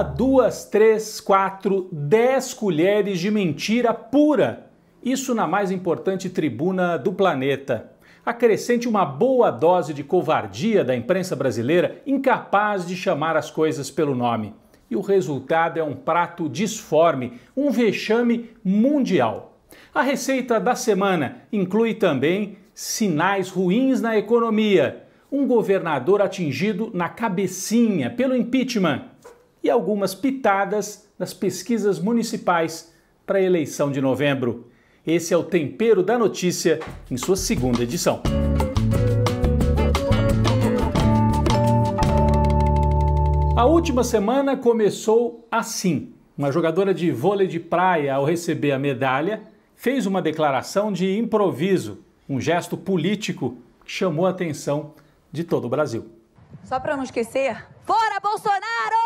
uma, duas, três, quatro, dez colheres de mentira pura. Isso na mais importante tribuna do planeta. Acrescente uma boa dose de covardia da imprensa brasileira, incapaz de chamar as coisas pelo nome. E o resultado é um prato disforme, um vexame mundial. A receita da semana inclui também sinais ruins na economia, um governador atingido na cabecinha pelo impeachment e algumas pitadas nas pesquisas municipais para a eleição de novembro. Esse é o Tempero da Notícia em sua segunda edição. A última semana começou assim. Uma jogadora de vôlei de praia, ao receber a medalha, fez uma declaração de improviso, um gesto político que chamou a atenção de todo o Brasil. Só para não esquecer, fora Bolsonaro!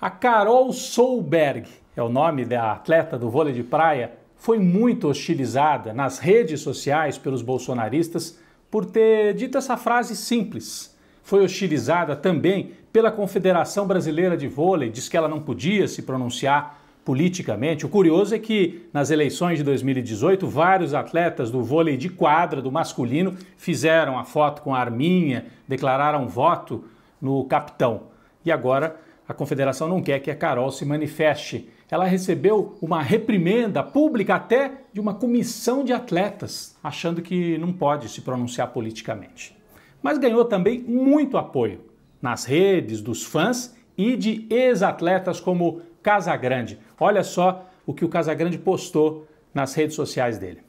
A Carol Solberg, é o nome da atleta do vôlei de praia, foi muito hostilizada nas redes sociais pelos bolsonaristas por ter dito essa frase simples. Foi hostilizada também pela Confederação Brasileira de Vôlei, diz que ela não podia se pronunciar politicamente. O curioso é que nas eleições de 2018, vários atletas do vôlei de quadra, do masculino, fizeram a foto com a arminha, declararam voto no capitão. E agora a confederação não quer que a Carol se manifeste. Ela recebeu uma reprimenda pública até de uma comissão de atletas, achando que não pode se pronunciar politicamente. Mas ganhou também muito apoio nas redes dos fãs e de ex-atletas como Casagrande. Olha só o que o Casagrande postou nas redes sociais dele.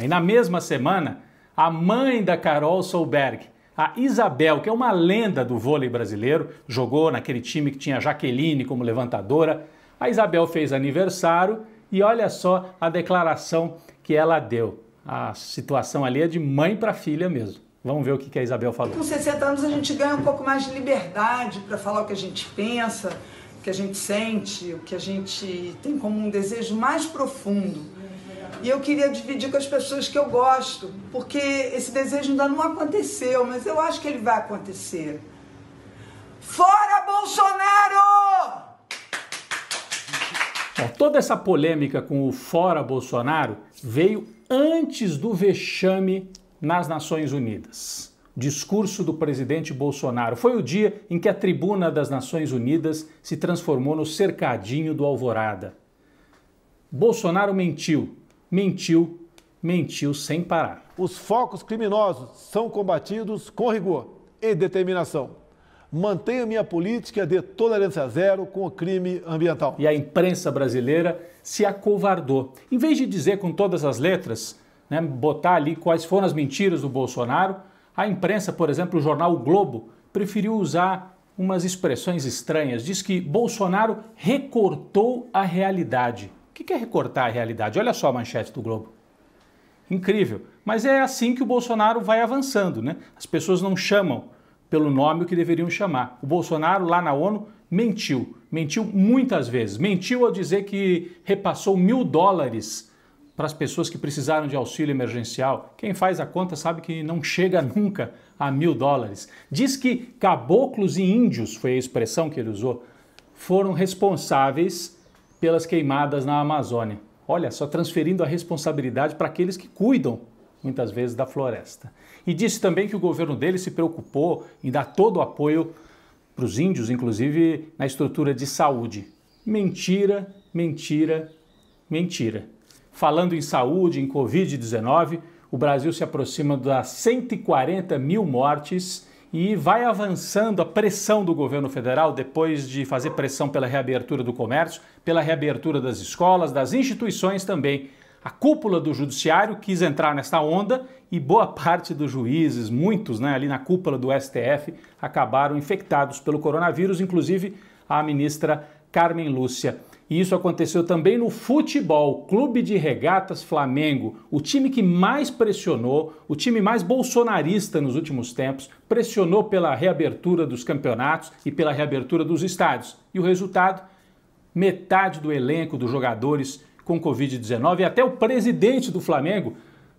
E na mesma semana, a mãe da Carol Solberg a Isabel, que é uma lenda do vôlei brasileiro, jogou naquele time que tinha Jaqueline como levantadora. A Isabel fez aniversário e olha só a declaração que ela deu. A situação ali é de mãe para filha mesmo. Vamos ver o que a Isabel falou. Com 60 anos a gente ganha um pouco mais de liberdade para falar o que a gente pensa, o que a gente sente, o que a gente tem como um desejo mais profundo. E eu queria dividir com as pessoas que eu gosto, porque esse desejo ainda não aconteceu, mas eu acho que ele vai acontecer. Fora Bolsonaro! Bom, toda essa polêmica com o fora Bolsonaro veio antes do vexame nas Nações Unidas. Discurso do presidente Bolsonaro. Foi o dia em que a tribuna das Nações Unidas se transformou no cercadinho do Alvorada. Bolsonaro mentiu, mentiu, mentiu sem parar. Os focos criminosos são combatidos com rigor e determinação. Mantenho minha política de tolerância zero com o crime ambiental. E a imprensa brasileira se acovardou. Em vez de dizer com todas as letras, né, botar ali quais foram as mentiras do Bolsonaro, a imprensa, por exemplo, o jornal o Globo, preferiu usar umas expressões estranhas. Diz que Bolsonaro recortou a realidade. O que é recortar a realidade? Olha só a manchete do Globo. Incrível. Mas é assim que o Bolsonaro vai avançando, né? As pessoas não chamam pelo nome o que deveriam chamar. O Bolsonaro, lá na ONU, mentiu. Mentiu muitas vezes. Mentiu ao dizer que repassou mil dólares para as pessoas que precisaram de auxílio emergencial. Quem faz a conta sabe que não chega nunca a mil dólares. Diz que caboclos e índios, foi a expressão que ele usou, foram responsáveis pelas queimadas na Amazônia. Olha, só transferindo a responsabilidade para aqueles que cuidam muitas vezes da floresta. E disse também que o governo dele se preocupou em dar todo o apoio para os índios, inclusive na estrutura de saúde. Mentira, mentira, mentira. Falando em saúde, em Covid-19, o Brasil se aproxima das 140 mil mortes e vai avançando a pressão do governo federal depois de fazer pressão pela reabertura do comércio, pela reabertura das escolas, das instituições também. A cúpula do judiciário quis entrar nesta onda e boa parte dos juízes, muitos né, ali na cúpula do STF, acabaram infectados pelo coronavírus, inclusive a ministra Carmen Lúcia. E isso aconteceu também no futebol, Clube de Regatas Flamengo, o time que mais pressionou, o time mais bolsonarista nos últimos tempos, pressionou pela reabertura dos campeonatos e pela reabertura dos estádios. E o resultado? Metade do elenco dos jogadores com Covid-19 e até o presidente do Flamengo,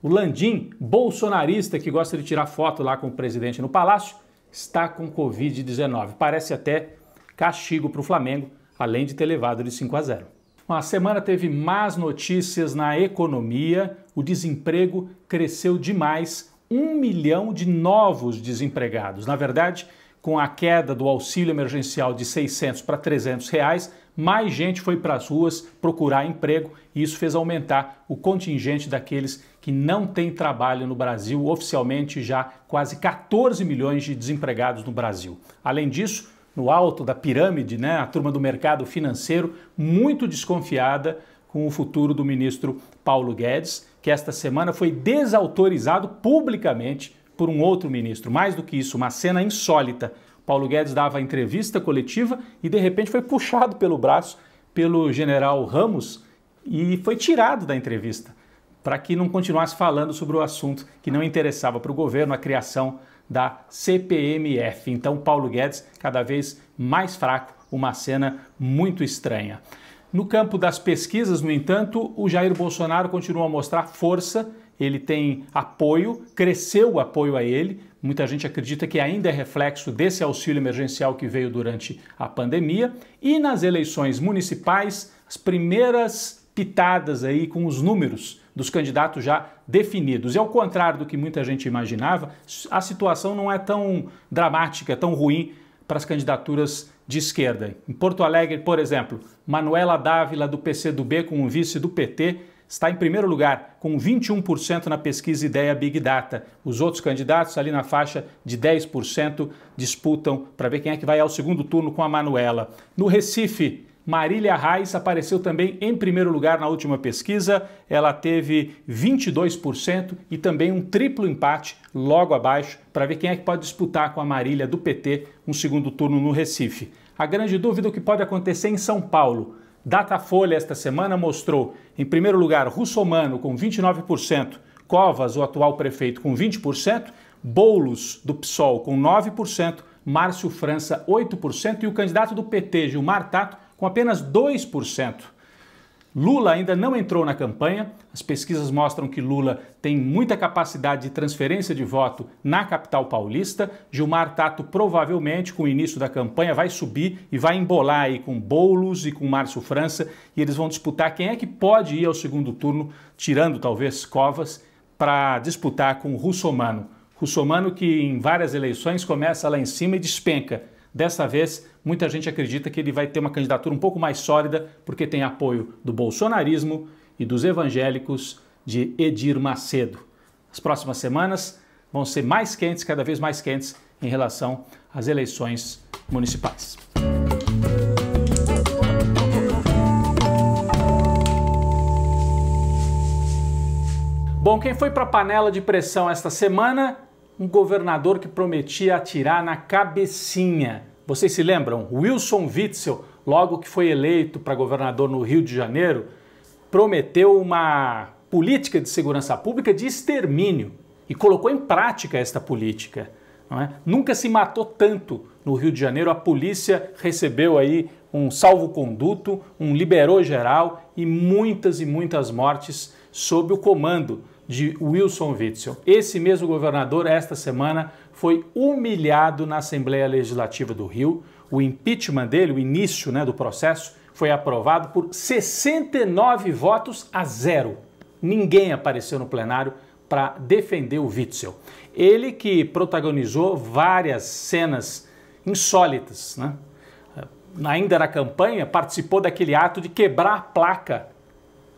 o Landim, bolsonarista que gosta de tirar foto lá com o presidente no palácio, está com Covid-19. Parece até castigo para o Flamengo além de ter levado de 5 a 0. A semana teve más notícias na economia, o desemprego cresceu demais, um milhão de novos desempregados. Na verdade, com a queda do auxílio emergencial de 600 para 300 reais, mais gente foi para as ruas procurar emprego e isso fez aumentar o contingente daqueles que não têm trabalho no Brasil, oficialmente já quase 14 milhões de desempregados no Brasil. Além disso, no alto da pirâmide, né, a turma do mercado financeiro, muito desconfiada com o futuro do ministro Paulo Guedes, que esta semana foi desautorizado publicamente por um outro ministro. Mais do que isso, uma cena insólita. Paulo Guedes dava entrevista coletiva e de repente foi puxado pelo braço pelo general Ramos e foi tirado da entrevista para que não continuasse falando sobre o assunto que não interessava para o governo, a criação da CPMF. Então, Paulo Guedes cada vez mais fraco, uma cena muito estranha. No campo das pesquisas, no entanto, o Jair Bolsonaro continua a mostrar força, ele tem apoio, cresceu o apoio a ele. Muita gente acredita que ainda é reflexo desse auxílio emergencial que veio durante a pandemia. E nas eleições municipais, as primeiras pitadas aí com os números dos candidatos já definidos. E ao contrário do que muita gente imaginava, a situação não é tão dramática, tão ruim para as candidaturas de esquerda. Em Porto Alegre, por exemplo, Manuela Dávila, do PCdoB, com o vice do PT, está em primeiro lugar, com 21% na pesquisa Ideia Big Data. Os outros candidatos, ali na faixa de 10%, disputam para ver quem é que vai ao segundo turno com a Manuela. No Recife, Marília Reis apareceu também em primeiro lugar na última pesquisa. Ela teve 22% e também um triplo empate logo abaixo para ver quem é que pode disputar com a Marília do PT um segundo turno no Recife. A grande dúvida é o que pode acontecer em São Paulo. Datafolha esta semana mostrou, em primeiro lugar, Russomano com 29%, Covas, o atual prefeito, com 20%, Boulos do PSOL com 9%, Márcio França 8% e o candidato do PT, Gilmar Tato, com apenas 2%. Lula ainda não entrou na campanha. As pesquisas mostram que Lula tem muita capacidade de transferência de voto na capital paulista. Gilmar Tato provavelmente, com o início da campanha, vai subir e vai embolar aí com Boulos e com Márcio França e eles vão disputar quem é que pode ir ao segundo turno, tirando talvez Covas, para disputar com Russomano. Russomano que em várias eleições começa lá em cima e despenca. Dessa vez muita gente acredita que ele vai ter uma candidatura um pouco mais sólida, porque tem apoio do bolsonarismo e dos evangélicos de Edir Macedo. As próximas semanas vão ser mais quentes, cada vez mais quentes, em relação às eleições municipais. Bom, quem foi para a panela de pressão esta semana? Um governador que prometia atirar na cabecinha vocês se lembram? Wilson Witzel, logo que foi eleito para governador no Rio de Janeiro, prometeu uma política de segurança pública de extermínio e colocou em prática esta política. É? Nunca se matou tanto no Rio de Janeiro. A polícia recebeu aí um salvo-conduto, um liberou geral e muitas e muitas mortes sob o comando de Wilson Witzel. Esse mesmo governador, esta semana, foi humilhado na Assembleia Legislativa do Rio. O impeachment dele, o início né, do processo, foi aprovado por 69 votos a zero. Ninguém apareceu no plenário para defender o Witzel. Ele que protagonizou várias cenas insólitas, né? ainda na campanha, participou daquele ato de quebrar a placa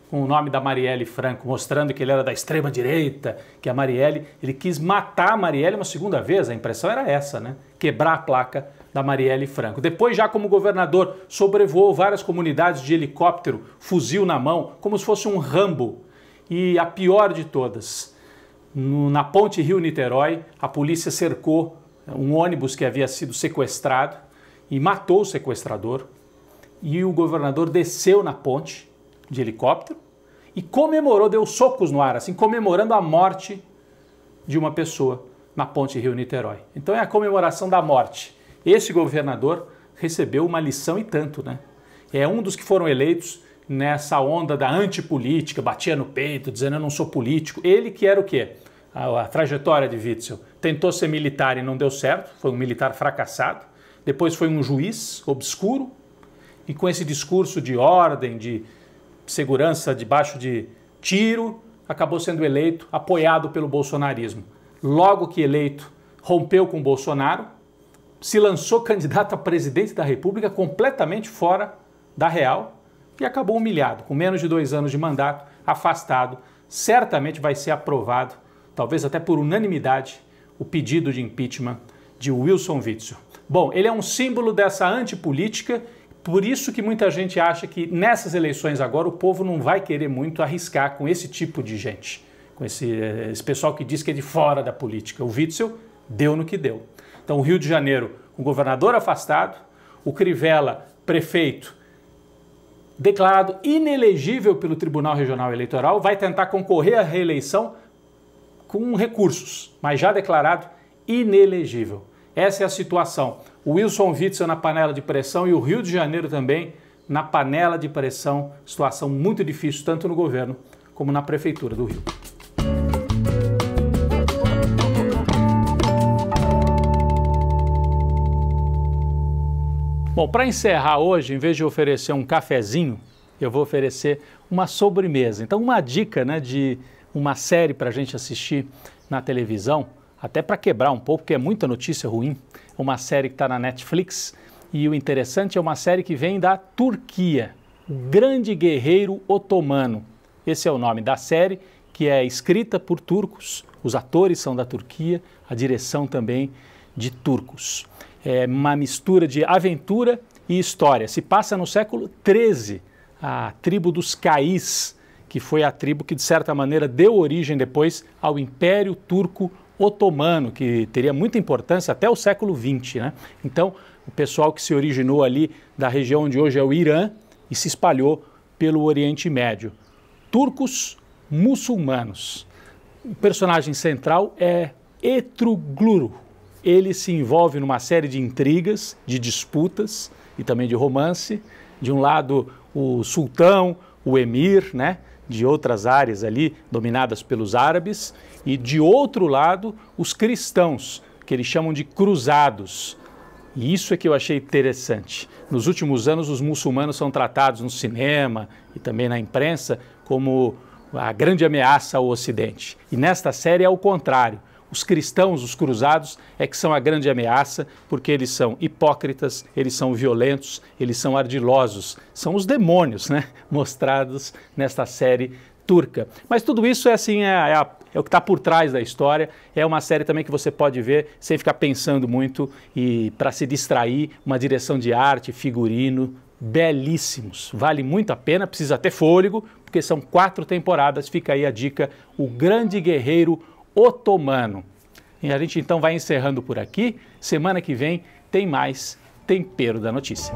com o nome da Marielle Franco, mostrando que ele era da extrema direita, que a Marielle, ele quis matar a Marielle uma segunda vez, a impressão era essa, né? Quebrar a placa da Marielle Franco. Depois, já como governador, sobrevoou várias comunidades de helicóptero, fuzil na mão, como se fosse um Rambo. E a pior de todas, no, na ponte Rio-Niterói, a polícia cercou um ônibus que havia sido sequestrado e matou o sequestrador. E o governador desceu na ponte de helicóptero e comemorou, deu socos no ar, assim, comemorando a morte de uma pessoa na ponte Rio-Niterói. Então é a comemoração da morte. esse governador recebeu uma lição e tanto, né? É um dos que foram eleitos nessa onda da antipolítica, batia no peito, dizendo eu não sou político. Ele que era o quê? A, a trajetória de Witzel. Tentou ser militar e não deu certo, foi um militar fracassado. Depois foi um juiz obscuro e com esse discurso de ordem, de segurança debaixo de tiro, acabou sendo eleito apoiado pelo bolsonarismo. Logo que eleito, rompeu com Bolsonaro, se lançou candidato a presidente da República completamente fora da real e acabou humilhado, com menos de dois anos de mandato, afastado. Certamente vai ser aprovado, talvez até por unanimidade, o pedido de impeachment de Wilson Witzel. Bom, ele é um símbolo dessa antipolítica por isso que muita gente acha que nessas eleições agora o povo não vai querer muito arriscar com esse tipo de gente, com esse, eh, esse pessoal que diz que é de fora da política. O Witzel deu no que deu. Então o Rio de Janeiro, o governador afastado, o Crivella, prefeito, declarado inelegível pelo Tribunal Regional Eleitoral, vai tentar concorrer à reeleição com recursos, mas já declarado inelegível. Essa é a situação o Wilson Witzel na panela de pressão e o Rio de Janeiro também na panela de pressão. Situação muito difícil, tanto no governo como na prefeitura do Rio. Bom, para encerrar hoje, em vez de oferecer um cafezinho, eu vou oferecer uma sobremesa. Então, uma dica né, de uma série para a gente assistir na televisão até para quebrar um pouco, porque é muita notícia ruim. Uma série que está na Netflix e o interessante é uma série que vem da Turquia, Grande Guerreiro Otomano. Esse é o nome da série, que é escrita por turcos, os atores são da Turquia, a direção também de turcos. É uma mistura de aventura e história. Se passa no século XIII, a tribo dos Caís, que foi a tribo que, de certa maneira, deu origem depois ao Império Turco otomano, que teria muita importância até o século XX. Né? Então, o pessoal que se originou ali da região onde hoje é o Irã e se espalhou pelo Oriente Médio. Turcos muçulmanos. O personagem central é Etrugluro. Ele se envolve numa série de intrigas, de disputas e também de romance. De um lado, o sultão, o emir, né? de outras áreas ali dominadas pelos árabes, e de outro lado, os cristãos, que eles chamam de cruzados. E isso é que eu achei interessante. Nos últimos anos, os muçulmanos são tratados no cinema e também na imprensa como a grande ameaça ao Ocidente. E nesta série é o contrário. Os cristãos, os cruzados, é que são a grande ameaça, porque eles são hipócritas, eles são violentos, eles são ardilosos. São os demônios, né? Mostrados nesta série turca. Mas tudo isso é assim, é, é a, é o que está por trás da história. É uma série também que você pode ver sem ficar pensando muito e para se distrair, uma direção de arte, figurino, belíssimos. Vale muito a pena, precisa ter fôlego, porque são quatro temporadas. Fica aí a dica: O Grande Guerreiro otomano. E a gente então vai encerrando por aqui. Semana que vem tem mais Tempero da Notícia.